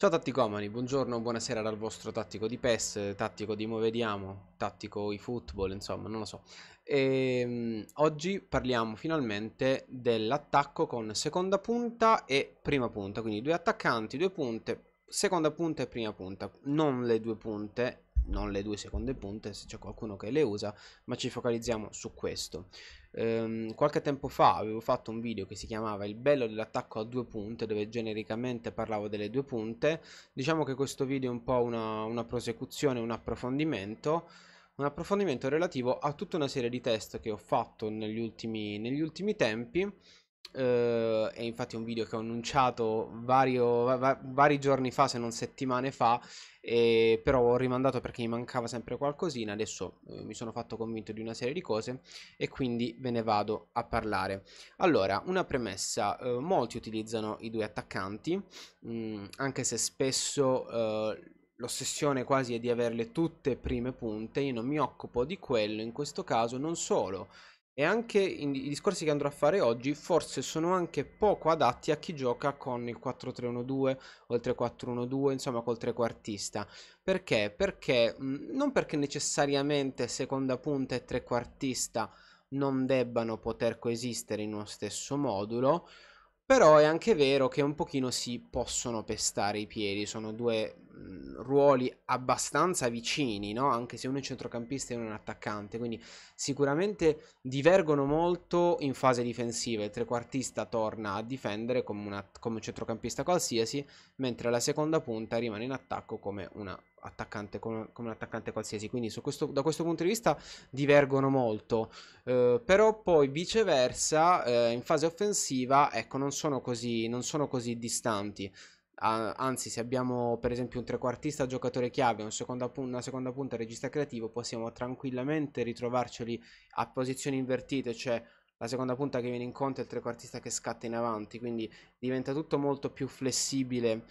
Ciao tatticomani, buongiorno, buonasera dal vostro tattico di PES, tattico di Movediamo, tattico football, insomma, non lo so. E, ehm, oggi parliamo finalmente dell'attacco con seconda punta e prima punta, quindi due attaccanti, due punte, seconda punta e prima punta, non le due punte, non le due seconde punte, se c'è qualcuno che le usa, ma ci focalizziamo su questo ehm, qualche tempo fa avevo fatto un video che si chiamava Il bello dell'attacco a due punte, dove genericamente parlavo delle due punte. Diciamo che questo video è un po' una, una prosecuzione, un approfondimento un approfondimento relativo a tutta una serie di test che ho fatto negli ultimi, negli ultimi tempi Uh, è infatti un video che ho annunciato vario, va, va, vari giorni fa, se non settimane fa, eh, però ho rimandato perché mi mancava sempre qualcosina, adesso eh, mi sono fatto convinto di una serie di cose e quindi ve ne vado a parlare. Allora, una premessa, eh, molti utilizzano i due attaccanti, mh, mm, anche se spesso eh, l'ossessione quasi è di averle tutte prime punte, io non mi occupo di quello in questo caso non solo e anche i discorsi che andrò a fare oggi forse sono anche poco adatti a chi gioca con il 4-3-1-2 o il 3-4-1-2, insomma col trequartista. Perché? Perché mm, non perché necessariamente seconda punta e trequartista non debbano poter coesistere in uno stesso modulo, però è anche vero che un pochino si possono pestare i piedi, sono due ruoli abbastanza vicini, no? anche se uno è un centrocampista e uno è un attaccante, quindi sicuramente divergono molto in fase difensiva, il trequartista torna a difendere come, una, come un centrocampista qualsiasi, mentre la seconda punta rimane in attacco come, attaccante, come, come un attaccante qualsiasi, quindi questo, da questo punto di vista divergono molto, eh, però poi viceversa eh, in fase offensiva ecco, non sono così, non sono così distanti anzi, se abbiamo per esempio un trequartista giocatore chiave, un seconda una seconda punta regista creativo, possiamo tranquillamente ritrovarceli a posizioni invertite, cioè la seconda punta che viene in conto e il trequartista che scatta in avanti, quindi diventa tutto molto più flessibile.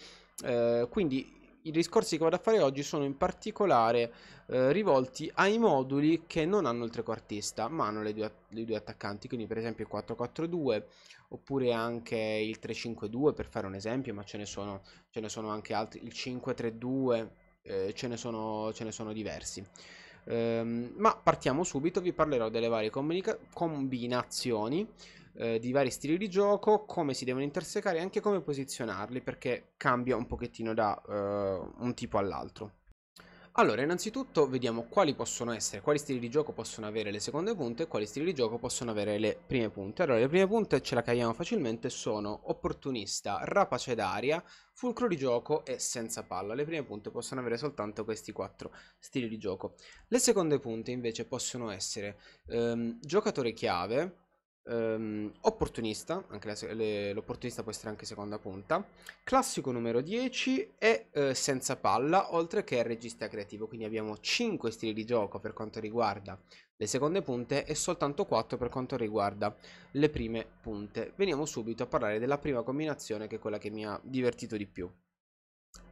Eh, quindi i discorsi che vado a fare oggi sono in particolare eh, rivolti ai moduli che non hanno il trequartista, ma hanno le due, le due attaccanti, quindi per esempio il 4-4-2 oppure anche il 3-5-2 per fare un esempio, ma ce ne sono, ce ne sono anche altri, il 5-3-2, eh, ce, ne sono, ce ne sono diversi. Ehm, ma partiamo subito, vi parlerò delle varie combinazioni eh, di vari stili di gioco, come si devono intersecare e anche come posizionarli, perché cambia un pochettino da eh, un tipo all'altro. Allora, innanzitutto vediamo quali possono essere, quali stili di gioco possono avere le seconde punte e quali stili di gioco possono avere le prime punte. Allora, le prime punte ce la caviamo facilmente, sono opportunista, rapace d'aria, fulcro di gioco e senza palla. Le prime punte possono avere soltanto questi quattro stili di gioco. Le seconde punte invece possono essere ehm, giocatore chiave, Um, opportunista, l'opportunista può essere anche seconda punta, classico numero 10 e uh, senza palla, oltre che regista creativo, quindi abbiamo 5 stili di gioco per quanto riguarda le seconde punte e soltanto 4 per quanto riguarda le prime punte. Veniamo subito a parlare della prima combinazione che è quella che mi ha divertito di più.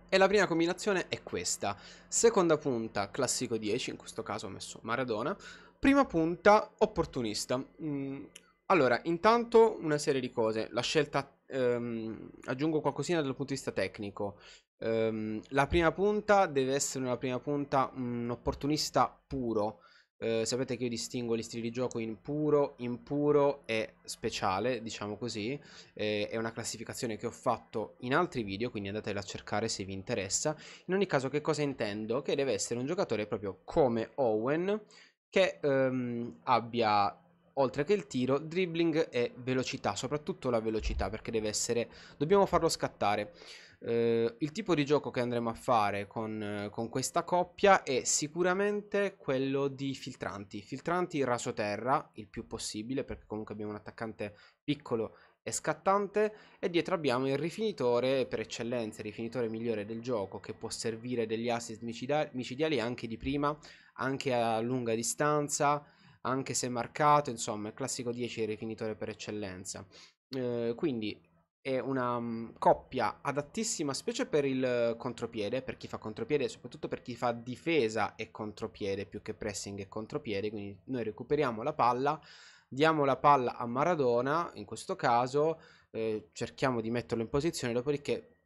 E la prima combinazione è questa, seconda punta classico 10, in questo caso ho messo Maradona, prima punta opportunista. Mm, allora, intanto una serie di cose. La scelta, ehm, aggiungo qualcosina dal punto di vista tecnico. Ehm, la prima punta deve essere una prima punta, un opportunista puro. Eh, sapete che io distingo gli stili di gioco in puro, impuro e speciale, diciamo così. Eh, è una classificazione che ho fatto in altri video, quindi andatela a cercare se vi interessa. In ogni caso, che cosa intendo? Che deve essere un giocatore proprio come Owen, che ehm, abbia oltre che il tiro, dribbling e velocità, soprattutto la velocità perché deve essere, dobbiamo farlo scattare. Eh, il tipo di gioco che andremo a fare con, con, questa coppia è sicuramente quello di filtranti, filtranti raso terra il più possibile perché comunque abbiamo un attaccante piccolo e scattante e dietro abbiamo il rifinitore per eccellenza, il rifinitore migliore del gioco che può servire degli assist micidiali anche di prima, anche a lunga distanza, anche se marcato, insomma, il classico 10 è rifinitore per eccellenza. Eh, quindi è una um, coppia adattissima specie per il contropiede, per chi fa contropiede, soprattutto per chi fa difesa e contropiede più che pressing e contropiede, quindi noi recuperiamo la palla, diamo la palla a Maradona, in questo caso eh, cerchiamo di metterlo in posizione, dopodiché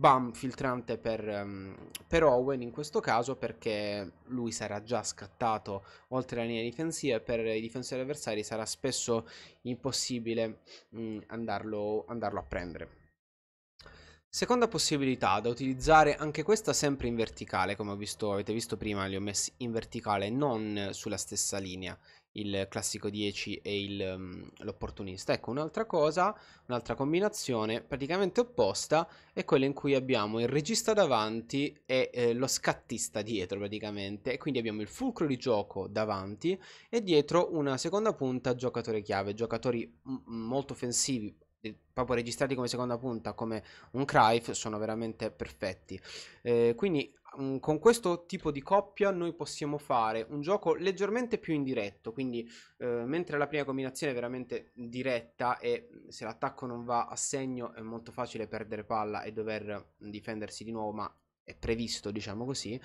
Bam filtrante per, um, per, Owen in questo caso perché lui sarà già scattato oltre la linea difensiva e per i difensori avversari sarà spesso impossibile um, andarlo, andarlo a prendere. Seconda possibilità da utilizzare anche questa sempre in verticale come visto, avete visto prima li ho messi in verticale non sulla stessa linea il classico 10 e um, l'opportunista ecco un'altra cosa un'altra combinazione praticamente opposta è quella in cui abbiamo il regista davanti e eh, lo scattista dietro praticamente e quindi abbiamo il fulcro di gioco davanti e dietro una seconda punta giocatore chiave giocatori mm, mm, molto offensivi proprio registrati come seconda punta, come un Cruyff, sono veramente perfetti. Eh, quindi mm, con questo tipo di coppia noi possiamo fare un gioco leggermente più indiretto, quindi eh, mentre la prima combinazione è veramente diretta e mm, se l'attacco non va a segno è molto facile perdere palla e dover difendersi di nuovo, ma è previsto, diciamo così.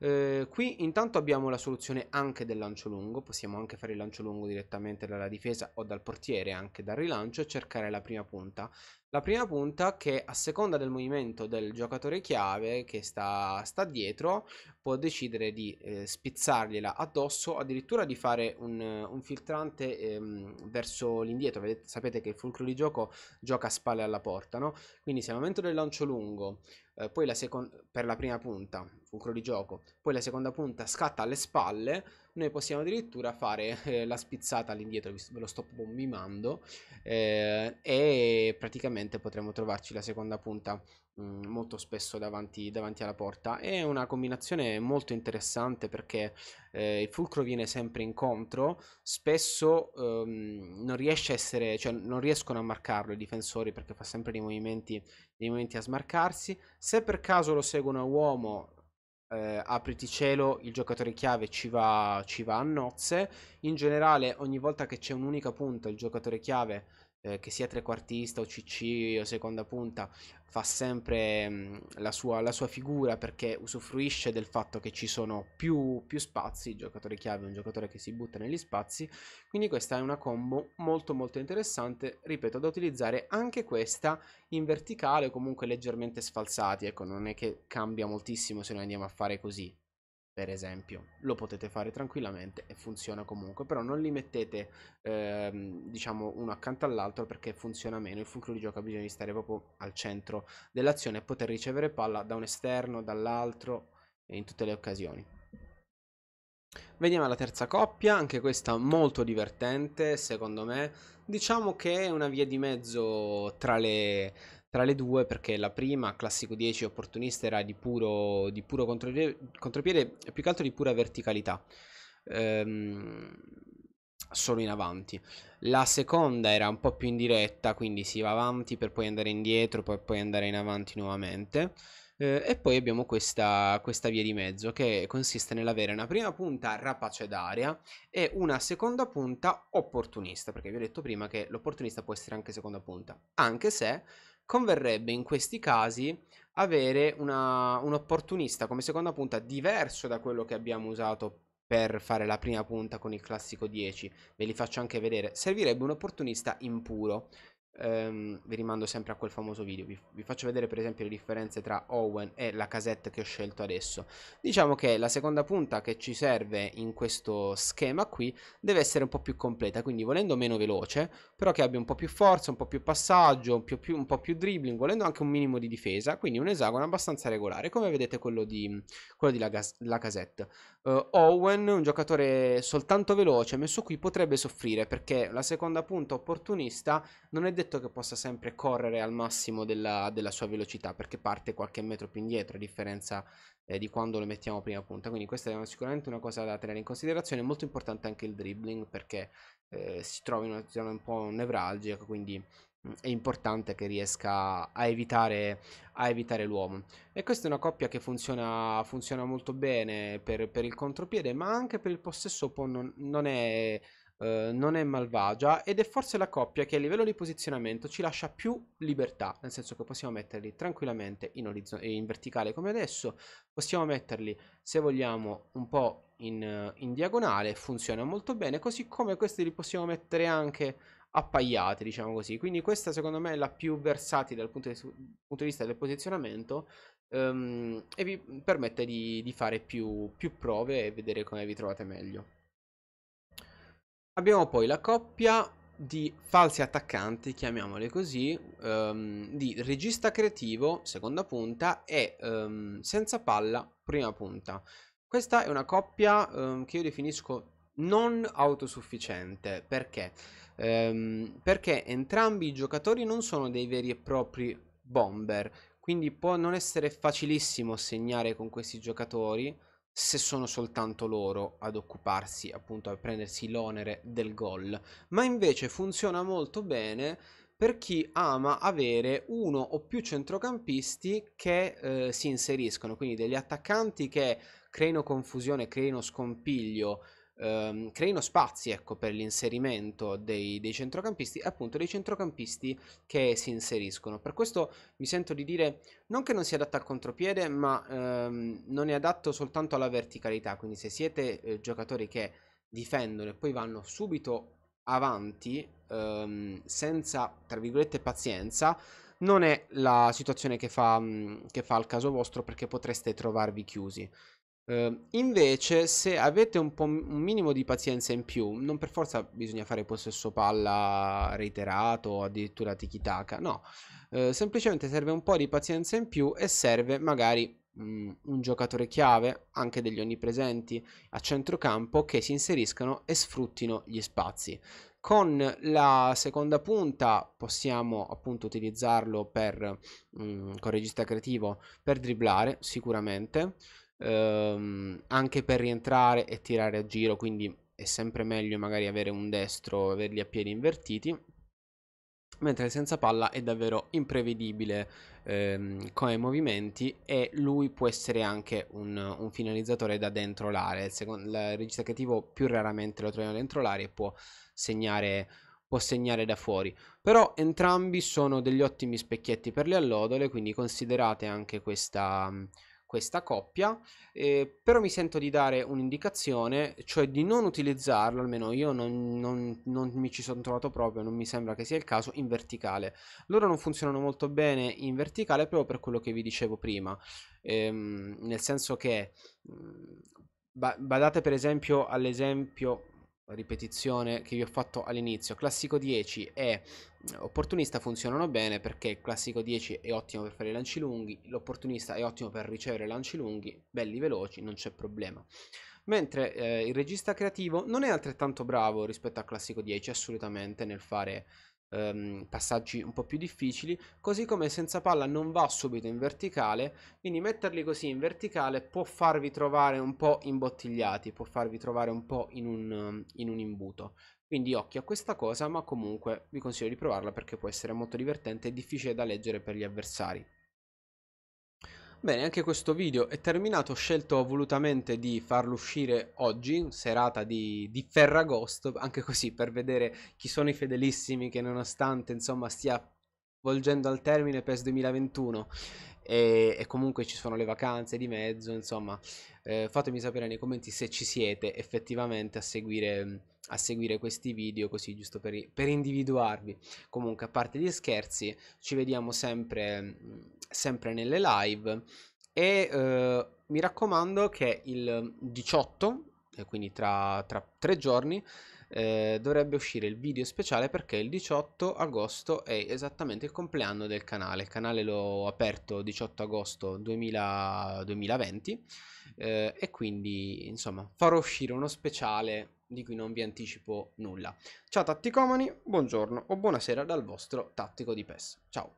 Eh, qui intanto abbiamo la soluzione anche del lancio lungo, possiamo anche fare il lancio lungo direttamente dalla difesa o dal portiere, anche dal rilancio, e cercare la prima punta. La prima punta che a seconda del movimento del giocatore chiave che sta, sta dietro può decidere di eh, spizzargliela addosso, addirittura di fare un, un filtrante ehm, verso l'indietro. Vedete, sapete che il fulcro di gioco gioca a spalle alla porta, no? Quindi se al momento del lancio lungo eh, poi la seconda per la prima punta fulcro di gioco, poi la seconda punta scatta alle spalle, noi possiamo addirittura fare eh, la spizzata all'indietro, ve lo sto bombimando, eh, e praticamente potremo trovarci la seconda punta mh, mm, molto spesso davanti, davanti, alla porta. È una combinazione molto interessante perché eh, il fulcro viene sempre incontro, spesso ehm, non riesce a essere, cioè non riescono a marcarlo i difensori perché fa sempre dei movimenti, dei movimenti a smarcarsi. Se per caso lo seguono a uomo eh, apriti cielo, il giocatore chiave ci va, ci va a nozze. In generale, ogni volta che c'è un'unica punta, il giocatore chiave eh, che sia trequartista o CC o seconda punta, fa sempre la, sua, la, sua, figura perché usufruisce del fatto che ci sono più, più spazi, il giocatore chiave è un giocatore che si butta negli spazi, quindi questa è una combo molto molto interessante, ripeto, da utilizzare anche questa in verticale o comunque leggermente sfalsati, ecco non è che cambia moltissimo se noi andiamo a fare così, per esempio lo potete fare tranquillamente e funziona comunque però non li mettete ehm, diciamo uno accanto all'altro perché funziona meno il fulcro di gioco ha bisogno di stare proprio al centro dell'azione e poter ricevere palla da un esterno dall'altro in tutte le occasioni Veniamo alla terza coppia, anche questa molto divertente secondo me. Diciamo che è una via di mezzo tra le tra le due perché la prima, classico 10 opportunista, era di puro, di puro contropiede, e più che altro di pura verticalità. Ehm, solo in avanti. La seconda era un po' più indiretta, quindi si va avanti per poi andare indietro, per poi andare in avanti nuovamente. Eh, e poi abbiamo questa, questa, via di mezzo che consiste nell'avere una prima punta rapace d'aria e una seconda punta opportunista, perché vi ho detto prima che l'opportunista può essere anche seconda punta, anche se converrebbe in questi casi avere una, un opportunista come seconda punta diverso da quello che abbiamo usato per fare la prima punta con il classico 10, ve li faccio anche vedere, servirebbe un opportunista impuro, ehm, vi rimando sempre a quel famoso video. Vi, vi, faccio vedere per esempio le differenze tra Owen e la casetta che ho scelto adesso. Diciamo che la seconda punta che ci serve in questo schema qui deve essere un po' più completa, quindi volendo meno veloce, però che abbia un po' più forza, un po' più passaggio, un, più, più, un po' più dribbling, volendo anche un minimo di difesa, quindi un esagono abbastanza regolare, come vedete quello di, quello di la, la casette. Uh, Owen, un giocatore soltanto veloce, messo qui potrebbe soffrire perché la seconda punta opportunista non è detto detto che possa sempre correre al massimo della, della sua velocità perché parte qualche metro più indietro a differenza eh, di quando lo mettiamo prima punta quindi questa è una, sicuramente una cosa da tenere in considerazione molto importante anche il dribbling perché eh, si trova in una zona un po' nevralgica quindi mm, è importante che riesca a evitare, a evitare, l'uomo. E questa è una coppia che funziona, funziona molto bene per, per, il contropiede, ma anche per il possesso non, non, è eh, non è malvagia ed è forse la coppia che a livello di posizionamento ci lascia più libertà, nel senso che possiamo metterli tranquillamente in, orizzon- in verticale come adesso, possiamo metterli se vogliamo un po' in, eh, in diagonale, funziona molto bene, così come questi li possiamo mettere anche appaiati, diciamo così. Quindi questa secondo me è la più versatile dal punto di, punto di vista del posizionamento um, e vi permette di, di fare più, più prove e vedere come vi trovate meglio. Abbiamo poi la coppia di falsi attaccanti, chiamiamole così, um, di regista creativo, seconda punta, e um, senza palla, prima punta. Questa è una coppia um, che io definisco non autosufficiente, perché? perché entrambi i giocatori non sono dei veri e propri bomber, quindi può non essere facilissimo segnare con questi giocatori, se sono soltanto loro ad occuparsi, appunto a prendersi l'onere del gol, ma invece funziona molto bene per chi ama avere uno o più centrocampisti che eh, si inseriscono, quindi degli attaccanti che creino confusione, creino scompiglio ehm, creino spazi ecco, per l'inserimento dei, dei centrocampisti appunto dei centrocampisti che si inseriscono. Per questo mi sento di dire non che non sia adatto al contropiede, ma ehm, non è adatto soltanto alla verticalità, quindi se siete eh, giocatori che difendono e poi vanno subito avanti ehm, senza, tra virgolette, pazienza, non è la situazione che fa, mm, che fa al caso vostro perché potreste trovarvi chiusi. Ehm, invece, se avete un, un, minimo di pazienza in più, non per forza bisogna fare possesso palla reiterato o addirittura tiki-taka, no. Uh, semplicemente serve un po' di pazienza in più e serve magari mh, mm, un giocatore chiave, anche degli onnipresenti a centrocampo, che si inseriscano e sfruttino gli spazi. Con la seconda punta possiamo appunto utilizzarlo per, mh, mm, con regista creativo per dribblare sicuramente ehm, anche per rientrare e tirare a giro, quindi è sempre meglio magari avere un destro, averli a piedi invertiti, mentre senza palla è davvero imprevedibile ehm, con movimenti e lui può essere anche un, un finalizzatore da dentro l'area, il, secondo, il regista creativo più raramente lo troviamo dentro l'area e può segnare può segnare da fuori. Però entrambi sono degli ottimi specchietti per le allodole, quindi considerate anche questa, questa coppia, eh, però mi sento di dare un'indicazione, cioè di non utilizzarlo, almeno io non, non, non mi ci sono trovato proprio, non mi sembra che sia il caso, in verticale. Loro non funzionano molto bene in verticale proprio per quello che vi dicevo prima, ehm, nel senso che... Mm, badate per esempio all'esempio ripetizione che vi ho fatto all'inizio, classico 10 e opportunista funzionano bene perché il classico 10 è ottimo per fare i lanci lunghi, l'opportunista è ottimo per ricevere lanci lunghi, belli veloci, non c'è problema. Mentre eh, il regista creativo non è altrettanto bravo rispetto al classico 10 assolutamente nel fare ehm, passaggi un po' più difficili, così come senza palla non va subito in verticale, quindi metterli così in verticale può farvi trovare un po' imbottigliati, può farvi trovare un po' in un, in un imbuto. Quindi occhio a questa cosa, ma comunque vi consiglio di provarla perché può essere molto divertente e difficile da leggere per gli avversari. Bene, anche questo video è terminato, ho scelto volutamente di farlo uscire oggi, serata di, di Ferragosto, anche così per vedere chi sono i fedelissimi che nonostante insomma stia volgendo al termine PES 2021 e, e, comunque ci sono le vacanze di mezzo, insomma eh, fatemi sapere nei commenti se ci siete effettivamente a seguire, a seguire questi video così giusto per, per, individuarvi. Comunque a parte gli scherzi ci vediamo sempre, sempre nelle live e eh, mi raccomando che il 18 eh, quindi tra, tra tre giorni, eh, dovrebbe uscire il video speciale perché il 18 agosto è esattamente il compleanno del canale. Il canale l'ho aperto 18 agosto 2000, 2020 eh, e quindi insomma farò uscire uno speciale di cui non vi anticipo nulla. Ciao tatticomani, buongiorno o buonasera dal vostro tattico di PES. Ciao!